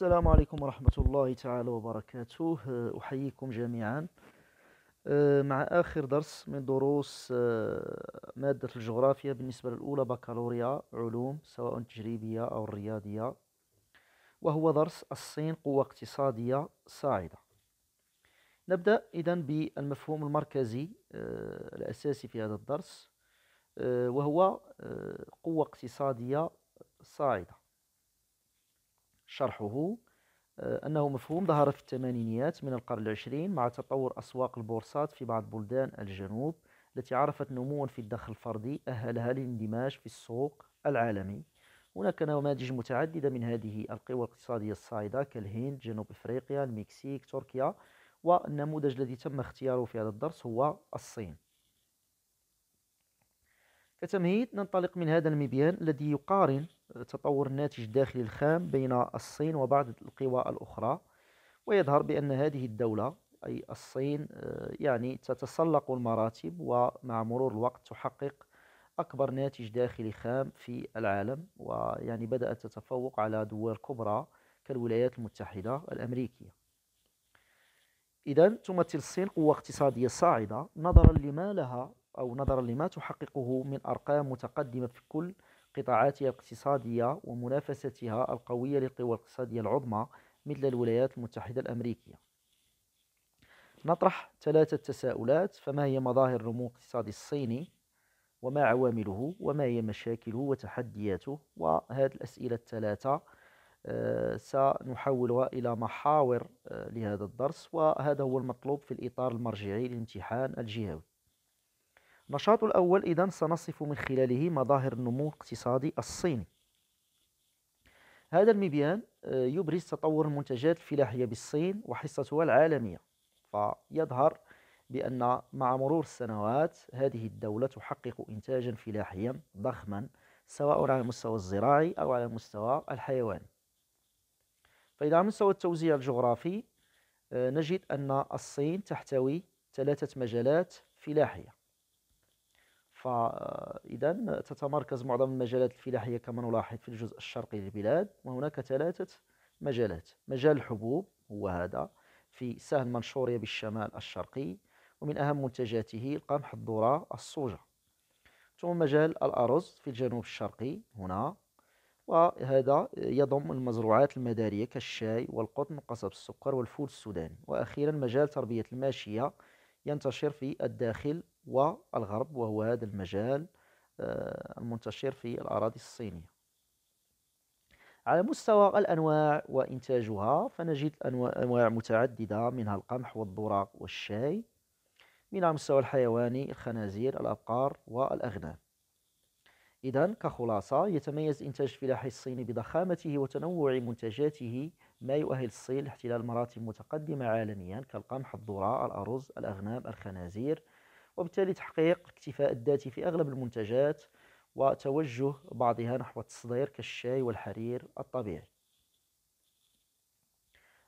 السلام عليكم ورحمة الله تعالى وبركاته أه، أحييكم جميعا أه، مع آخر درس من دروس أه، مادة الجغرافيا بالنسبة للأولى بكالوريا علوم سواء التجريبية أو الرياضية وهو درس الصين قوة اقتصادية صاعدة نبدأ إذا بالمفهوم المركزي الأساسي في هذا الدرس وهو قوة اقتصادية صاعدة شرحه آه، أنه مفهوم ظهر في الثمانينيات من القرن العشرين مع تطور أسواق البورصات في بعض بلدان الجنوب التي عرفت نموا في الدخل الفردي أهلها للاندماج في السوق العالمي هناك نماذج متعددة من هذه القوى الاقتصادية الصاعدة كالهند جنوب أفريقيا المكسيك تركيا والنموذج الذي تم اختياره في هذا الدرس هو الصين كتمهيد ننطلق من هذا المبيان الذي يقارن تطور الناتج الداخلي الخام بين الصين وبعض القوى الأخرى ويظهر بأن هذه الدولة أي الصين آه، يعني تتسلق المراتب ومع مرور الوقت تحقق أكبر ناتج داخلي خام في العالم ويعني بدأت تتفوق على دول كبرى كالولايات المتحدة الأمريكية إذا تمثل الصين قوة اقتصادية صاعدة نظرا لما لها أو نظرا لما تحققه من أرقام متقدمة في كل قطاعاتها الاقتصادية ومنافستها القوية للقوى الاقتصادية العظمى مثل الولايات المتحدة الأمريكية نطرح ثلاثة تساؤلات فما هي مظاهر نمو الاقتصاد الصيني وما عوامله وما هي مشاكله وتحدياته وهذه الأسئلة الثلاثة آه، سنحولها إلى محاور آه، لهذا الدرس وهذا هو المطلوب في الإطار المرجعي للامتحان الجهوي النشاط الأول إذا سنصف من خلاله مظاهر النمو الاقتصادي الصيني هذا المبيان آه، يبرز تطور المنتجات الفلاحية بالصين وحصتها العالمية فيظهر بأن مع مرور السنوات هذه الدولة تحقق إنتاجا فلاحيا ضخما سواء على المستوى الزراعي أو على المستوى الحيواني فإذا على مستوى التوزيع الجغرافي آه، نجد أن الصين تحتوي ثلاثة مجالات فلاحية فإذا تتمركز معظم المجالات الفلاحية كما نلاحظ في الجزء الشرقي للبلاد وهناك ثلاثة مجالات مجال الحبوب هو هذا في سهل منشوريا بالشمال الشرقي ومن أهم منتجاته القمح الذرة الصوجة ثم مجال الأرز في الجنوب الشرقي هنا وهذا يضم المزروعات المدارية كالشاي والقطن وقصب السكر والفول السوداني وأخيرا مجال تربية الماشية ينتشر في الداخل والغرب وهو هذا المجال آه، المنتشر في الأراضي الصينية على مستوى الأنواع وإنتاجها فنجد أنواع متعددة منها القمح والذرة والشاي من على المستوى الحيواني الخنازير الأبقار والأغنام إذا كخلاصة يتميز إنتاج الفلاحي الصيني بضخامته وتنوع منتجاته ما يؤهل الصين لاحتلال مراتب متقدمة عالميا كالقمح الذرة الأرز الأغنام الخنازير وبالتالي تحقيق الاكتفاء الذاتي في أغلب المنتجات وتوجه بعضها نحو التصدير كالشاي والحرير الطبيعي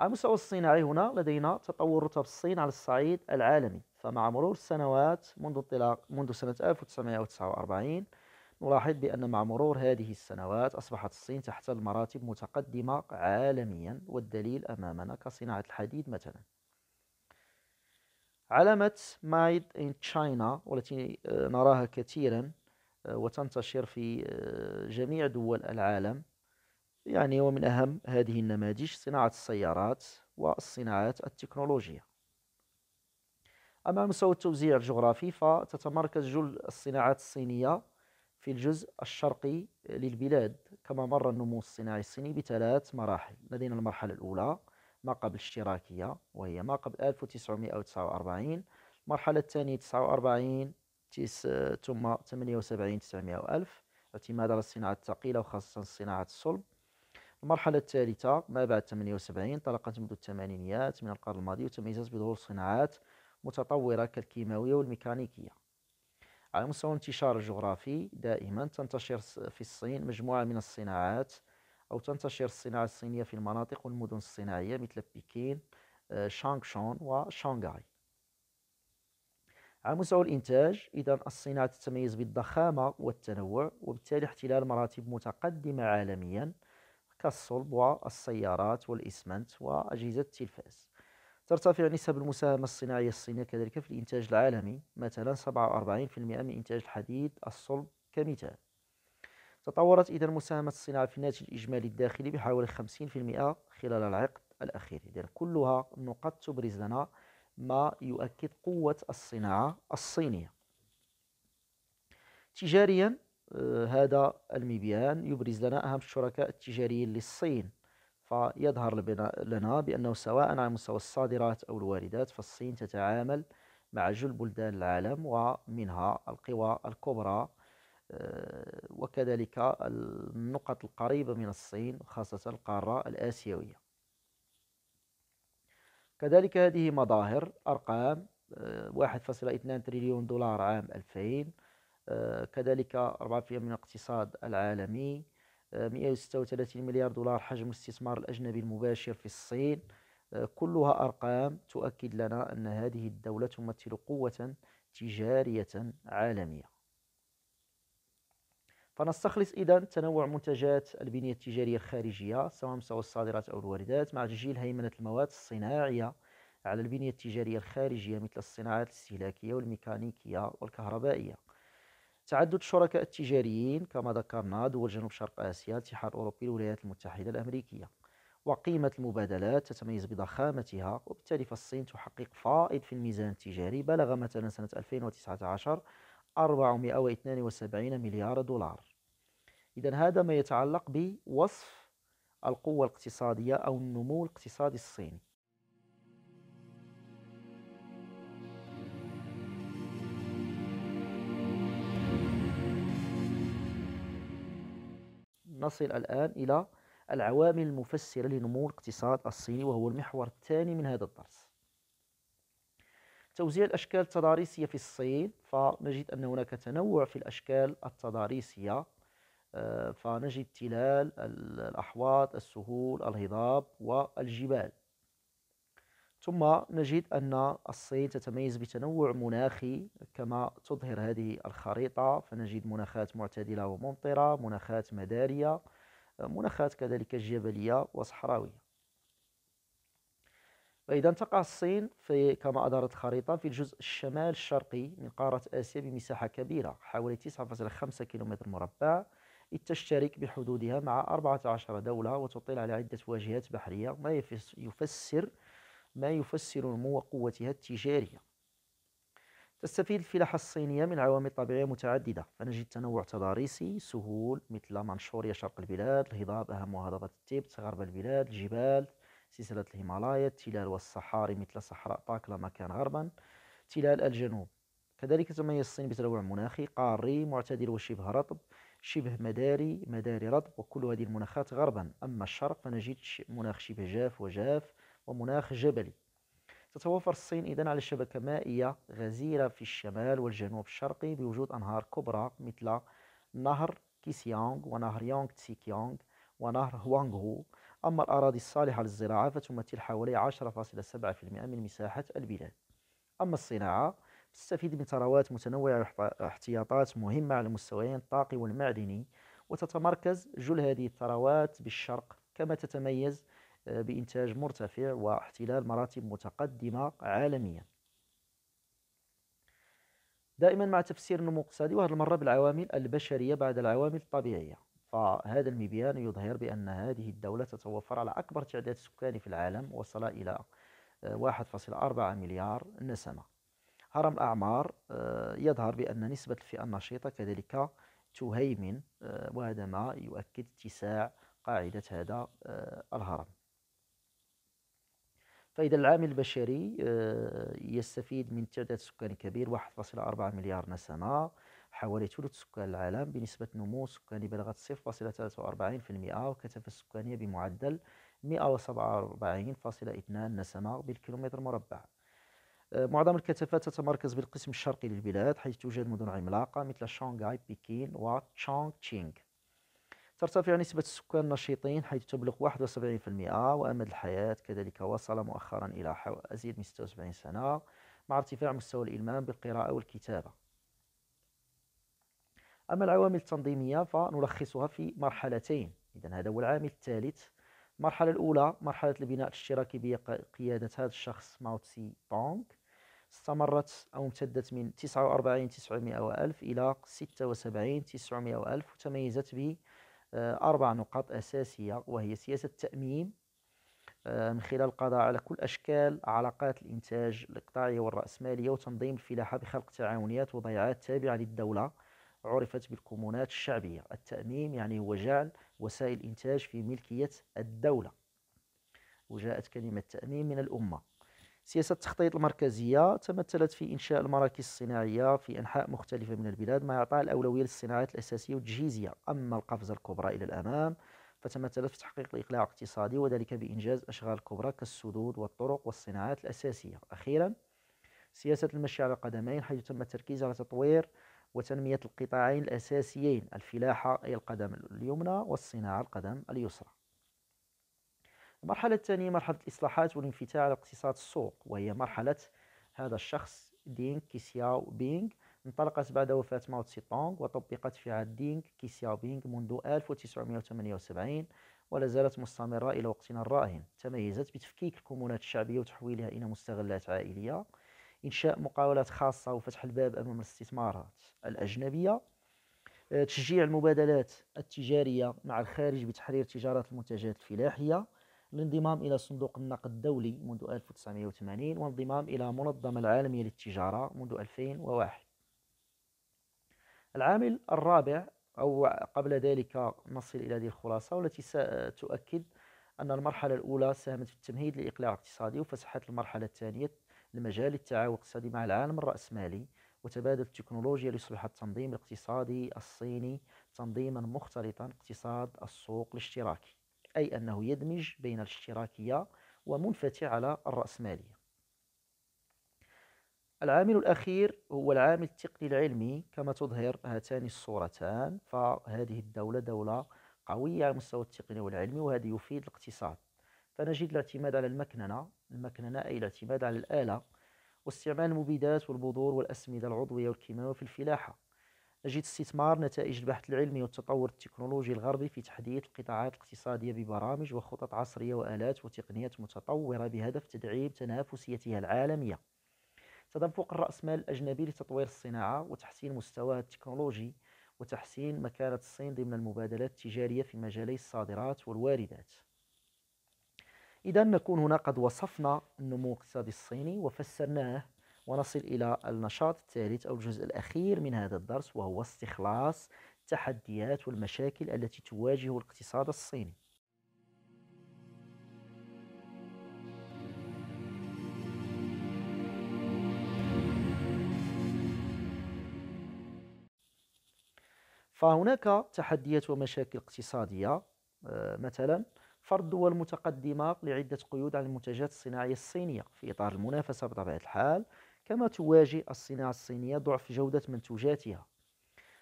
على المستوى الصناعي هنا لدينا تطور رتب الصين على الصعيد العالمي فمع مرور السنوات منذ انطلاق منذ سنة 1949 نلاحظ بأن مع مرور هذه السنوات أصبحت الصين تحتل مراتب متقدمة عالميا والدليل أمامنا كصناعة الحديد مثلا علامة مايد ان تشاينا والتي آه، نراها كثيرا آه، وتنتشر في آه، جميع دول العالم يعني ومن أهم هذه النماذج صناعة السيارات والصناعات التكنولوجية أما مستوى التوزيع الجغرافي فتتمركز جل الصناعات الصينية في الجزء الشرقي للبلاد كما مر النمو الصناعي الصيني بثلاث مراحل لدينا المرحلة الأولى ما قبل الاشتراكية وهي ما قبل 1949 المرحلة الثانية 49 تس... ثم 78 900 وألف اعتمادا على الصناعة الثقيلة وخاصة صناعة الصلب المرحلة الثالثة ما بعد 78 طلقت منذ الثمانينيات من القرن الماضي وتميزت بظهور صناعات متطورة كالكيماوية والميكانيكية على مستوى الانتشار الجغرافي دائما تنتشر في الصين مجموعة من الصناعات أو تنتشر الصناعة الصينية في المناطق والمدن الصناعية مثل بكين آه، شانغشون وشانغهاي على مستوى الإنتاج إذا الصناعة تتميز بالضخامة والتنوع وبالتالي احتلال مراتب متقدمة عالميا كالصلب والسيارات والإسمنت وأجهزة التلفاز ترتفع نسب المساهمة الصناعية الصينية كذلك في الإنتاج العالمي مثلا 47% من إنتاج الحديد الصلب كمثال تطورت إذا مساهمة الصناعة في الناتج الإجمالي الداخلي بحوالي 50% خلال العقد الأخير إذا كلها نقاط تبرز لنا ما يؤكد قوة الصناعة الصينية تجاريا آه، هذا المبيان يبرز لنا أهم الشركاء التجاريين للصين فيظهر لنا بأنه سواء على مستوى الصادرات أو الواردات فالصين تتعامل مع جل بلدان العالم ومنها القوى الكبرى آه، وكذلك النقط القريبة من الصين خاصة القارة الآسيوية كذلك هذه مظاهر أرقام 1.2 آه، تريليون دولار عام 2000 آه، كذلك 4% من الاقتصاد العالمي 136 مليار دولار حجم الاستثمار الأجنبي المباشر في الصين كلها أرقام تؤكد لنا أن هذه الدولة تمثل قوة تجارية عالمية فنستخلص إذا تنوع منتجات البنية التجارية الخارجية سواء مستوى الصادرات أو الواردات مع تسجيل هيمنة المواد الصناعية على البنية التجارية الخارجية مثل الصناعات الاستهلاكية والميكانيكية والكهربائية تعدد الشركاء التجاريين كما ذكرنا دول جنوب شرق آسيا الاتحاد الأوروبي الولايات المتحدة الأمريكية وقيمة المبادلات تتميز بضخامتها وبالتالي فالصين تحقق فائض في الميزان التجاري بلغ مثلا سنة 2019 472 مليار دولار إذا هذا ما يتعلق بوصف القوة الاقتصادية أو النمو الاقتصادي الصيني نصل الآن إلى العوامل المفسرة لنمو الاقتصاد الصيني وهو المحور الثاني من هذا الدرس توزيع الأشكال التضاريسية في الصين فنجد أن هناك تنوع في الأشكال التضاريسية آه، فنجد تلال الأحواض السهول الهضاب والجبال ثم نجد أن الصين تتميز بتنوع مناخي كما تظهر هذه الخريطة فنجد مناخات معتدلة وممطرة مناخات مدارية آه، مناخات كذلك جبلية وصحراوية فإذا تقع الصين في كما أدارت الخريطة في الجزء الشمال الشرقي من قارة آسيا بمساحة كبيرة حوالي 9.5 كيلومتر مربع تشترك بحدودها مع 14 دولة وتطل على عدة واجهات بحرية ما يفسر ما يفسر نمو قوتها التجارية تستفيد الفلاحة الصينية من عوامل طبيعية متعددة فنجد تنوع تضاريسي سهول مثل منشوريا شرق البلاد الهضاب أهم هضبة التبت غرب البلاد الجبال سلسلة الهيمالايا التلال والصحاري مثل صحراء طاكلا مكان غربا تلال الجنوب كذلك تميز الصين بتنوع مناخي قاري معتدل وشبه رطب شبه مداري مداري رطب وكل هذه المناخات غربا أما الشرق فنجد مناخ شبه جاف وجاف ومناخ جبلي تتوفر الصين إذن على شبكة مائية غزيرة في الشمال والجنوب الشرقي بوجود أنهار كبرى مثل نهر كيسيانغ ونهر يونغ تسيكيانغ ونهر هوانغهو أما الأراضي الصالحة للزراعة فتمثل حوالي 10.7% من مساحة البلاد أما الصناعة تستفيد من ثروات متنوعة واحتياطات مهمة على المستويين الطاقي والمعدني وتتمركز جل هذه الثروات بالشرق كما تتميز آه، بإنتاج مرتفع واحتلال مراتب متقدمة عالميا دائما مع تفسير النمو الاقتصادي وهذه المرة بالعوامل البشرية بعد العوامل الطبيعية فهذا المبيان يظهر بأن هذه الدولة تتوفر على أكبر تعداد سكاني في العالم وصل إلى 1.4 آه، مليار نسمة هرم الأعمار آه، يظهر بأن نسبة الفئة النشيطة كذلك تهيمن آه، وهذا ما يؤكد اتساع قاعدة هذا آه، الهرم فإذا العامل البشري يستفيد من تعداد سكاني كبير 1.4 مليار نسمة حوالي ثلث سكان العالم بنسبة نمو سكاني بلغت 0.43% وكثافة سكانية بمعدل 147.2 نسمة بالكيلومتر مربع معظم الكثافات تتمركز بالقسم الشرقي للبلاد حيث توجد مدن عملاقة مثل شانغهاي بكين وتشانغ تشينغ ترتفع نسبة السكان النشيطين حيث تبلغ 71% وأمد الحياة كذلك وصل مؤخرا إلى أزيد من 76 سنة مع ارتفاع مستوى الإلمام بالقراءة والكتابة أما العوامل التنظيمية فنلخصها في مرحلتين إذا هذا هو العامل الثالث المرحلة الأولى مرحلة البناء الاشتراكي بقيادة هذا الشخص ماوتسي بونغ استمرت أو امتدت من 49 900 وألف إلى 76 900 وألف وتميزت آه، أربع نقاط أساسية وهي سياسة التأمين آه، من خلال القضاء على كل أشكال علاقات الإنتاج الإقطاعية والرأسمالية وتنظيم الفلاحة بخلق تعاونيات وضيعات تابعة للدولة عرفت بالكومونات الشعبية التأميم يعني هو جعل وسائل الإنتاج في ملكية الدولة وجاءت كلمة تأميم من الأمة سياسة التخطيط المركزية تمثلت في إنشاء المراكز الصناعية في أنحاء مختلفة من البلاد ما يعطى الأولوية للصناعات الأساسية والتجهيزية أما القفزة الكبرى إلى الأمام فتمثلت في تحقيق الإقلاع الاقتصادي وذلك بإنجاز أشغال كبرى كالسدود والطرق والصناعات الأساسية أخيرا سياسة المشي على القدمين حيث تم التركيز على تطوير وتنمية القطاعين الأساسيين الفلاحة أي القدم اليمنى والصناعة القدم اليسرى المرحلة الثانية مرحلة الإصلاحات والانفتاح على اقتصاد السوق وهي مرحلة هذا الشخص دينغ كيسياو بينغ انطلقت بعد وفاة ماو تسي تونغ وطبقت فيها دينغ كيسياو بينغ منذ 1978 ولا زالت مستمرة إلى وقتنا الراهن تميزت بتفكيك الكومونات الشعبية وتحويلها إلى مستغلات عائلية إنشاء مقاولات خاصة وفتح الباب أمام الاستثمارات الأجنبية آه، تشجيع المبادلات التجارية مع الخارج بتحرير تجارة المنتجات الفلاحية الانضمام إلى صندوق النقد الدولي منذ 1980 والانضمام إلى المنظمة العالمية للتجارة منذ 2001 العامل الرابع أو قبل ذلك نصل إلى هذه الخلاصة والتي ستؤكد أن المرحلة الأولى ساهمت في التمهيد للإقلاع الاقتصادي وفسحت المرحلة الثانية المجال للتعاون الاقتصادي مع العالم الرأسمالي وتبادل التكنولوجيا ليصبح التنظيم الاقتصادي الصيني تنظيما مختلطا اقتصاد السوق الاشتراكي أي أنه يدمج بين الاشتراكية ومنفتح على الرأسمالية العامل الأخير هو العامل التقني العلمي كما تظهر هاتان الصورتان فهذه الدولة دولة قوية على المستوى التقني والعلمي وهذا يفيد الاقتصاد فنجد الاعتماد على المكننة المكننة أي الاعتماد على الآلة واستعمال المبيدات والبذور والأسمدة العضوية والكيماوية في الفلاحة أجد استثمار نتائج البحث العلمي والتطور التكنولوجي الغربي في تحديث القطاعات الاقتصادية ببرامج وخطط عصرية وآلات وتقنيات متطورة بهدف تدعيم تنافسيتها العالمية تدفق الرأسمال الأجنبي لتطوير الصناعة وتحسين مستواها التكنولوجي وتحسين مكانة الصين ضمن المبادلات التجارية في مجالي الصادرات والواردات إذا نكون هنا قد وصفنا النمو الاقتصادي الصيني وفسرناه ونصل إلى النشاط الثالث أو الجزء الأخير من هذا الدرس وهو استخلاص التحديات والمشاكل التي تواجه الاقتصاد الصيني فهناك تحديات ومشاكل اقتصادية آه، مثلا فرض دول متقدمة لعدة قيود على المنتجات الصناعية الصينية في إطار المنافسة بطبيعة الحال كما تواجه الصناعة الصينية ضعف جودة منتوجاتها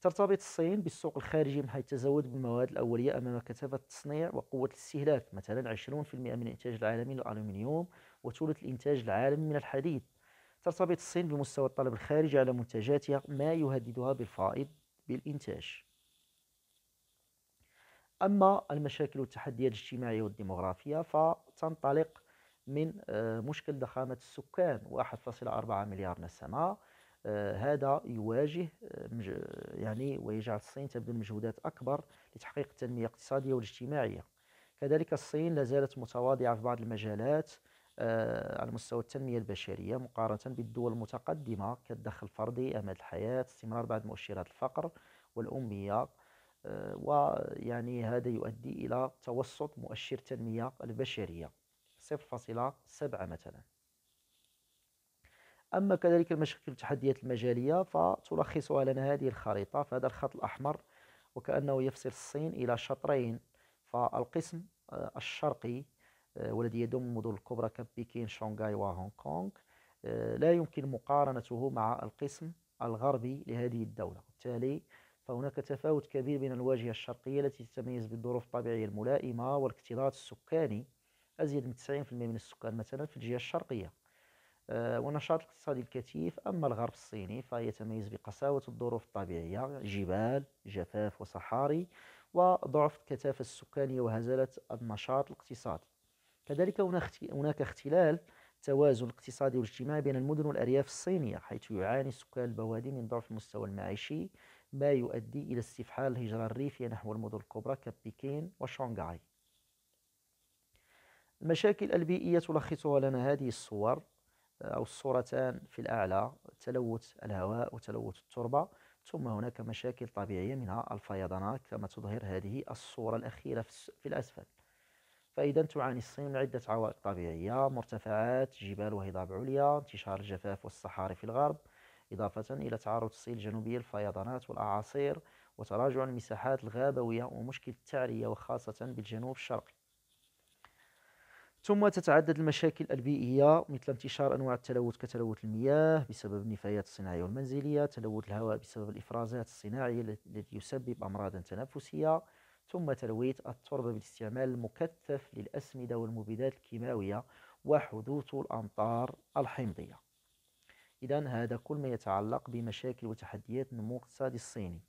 ترتبط الصين بالسوق الخارجي من حيث التزود بالمواد الأولية أمام كثافة التصنيع وقوة الاستهلاك مثلا 20% من الإنتاج العالمي للألومنيوم وثلث الإنتاج العالمي من الحديد ترتبط الصين بمستوى الطلب الخارجي على منتجاتها ما يهددها بالفائض بالإنتاج أما المشاكل والتحديات الاجتماعية والديمغرافية فتنطلق من آه، مشكل ضخامة السكان 1.4 مليار نسمة آه، هذا يواجه آه، يعني ويجعل الصين تبذل مجهودات أكبر لتحقيق التنمية الاقتصادية والاجتماعية كذلك الصين لا زالت متواضعة في بعض المجالات على مستوى التنمية البشرية مقارنة بالدول المتقدمة كالدخل الفردي أمد الحياة استمرار بعض مؤشرات الفقر والأمية ويعني هذا يؤدي إلى توسط مؤشر التنمية البشرية 0.7 مثلا أما كذلك المشاكل والتحديات المجالية فتلخصها لنا هذه الخريطة فهذا الخط الأحمر وكأنه يفصل الصين إلى شطرين فالقسم آه، الشرقي آه، والذي يضم المدن الكبرى كبكين شونغاي وهونغ كونغ آه، لا يمكن مقارنته مع القسم الغربي لهذه الدولة وبالتالي فهناك تفاوت كبير بين الواجهة الشرقية التي تتميز بالظروف الطبيعية الملائمة والاكتظاظ السكاني أزيد من 90% من السكان مثلا في الجهة الشرقية آه، ونشاط اقتصادي الكثيف أما الغرب الصيني فيتميز بقساوة الظروف الطبيعية جبال جفاف وصحاري وضعف الكثافة السكانية وهزالة النشاط الاقتصادي كذلك هناك اختلال توازن الاقتصادي والاجتماعي بين المدن والأرياف الصينية حيث يعاني سكان البوادي من ضعف المستوى المعيشي ما يؤدي إلى استفحال الهجرة الريفية نحو المدن الكبرى كبكين وشنغهاي المشاكل البيئية تلخصها لنا هذه الصور آه، أو الصورتان في الأعلى تلوث الهواء وتلوث التربة ثم هناك مشاكل طبيعية منها الفيضانات كما تظهر هذه الصورة الأخيرة في الأسفل فإذا تعاني الصين من عدة عوائق طبيعية مرتفعات جبال وهضاب عليا انتشار الجفاف والصحاري في الغرب إضافة إلى تعرض الصين الجنوبية للفيضانات والأعاصير وتراجع المساحات الغابوية ومشكل التعرية وخاصة بالجنوب الشرقي ثم تتعدد المشاكل البيئية مثل انتشار أنواع التلوث كتلوث المياه بسبب النفايات الصناعية والمنزلية تلوث الهواء بسبب الإفرازات الصناعية التي يسبب أمراضا تنفسية ثم تلويث التربة بالاستعمال المكثف للأسمدة والمبيدات الكيماوية وحدوث الأمطار الحمضية إذا هذا كل ما يتعلق بمشاكل وتحديات النمو الاقتصادي الصيني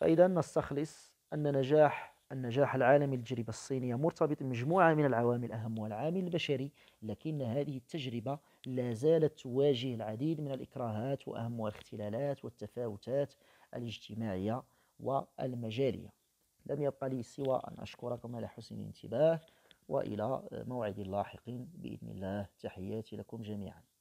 فإذا نستخلص أن نجاح النجاح العالمي للتجربة الصينية مرتبط بمجموعة من العوامل أهمها العامل البشري لكن هذه التجربة لا زالت تواجه العديد من الإكراهات وأهمها الاختلالات والتفاوتات الاجتماعية والمجالية لم يبقى لي سوى أن أشكركم على حسن الانتباه وإلى موعد لاحق بإذن الله تحياتي لكم جميعاً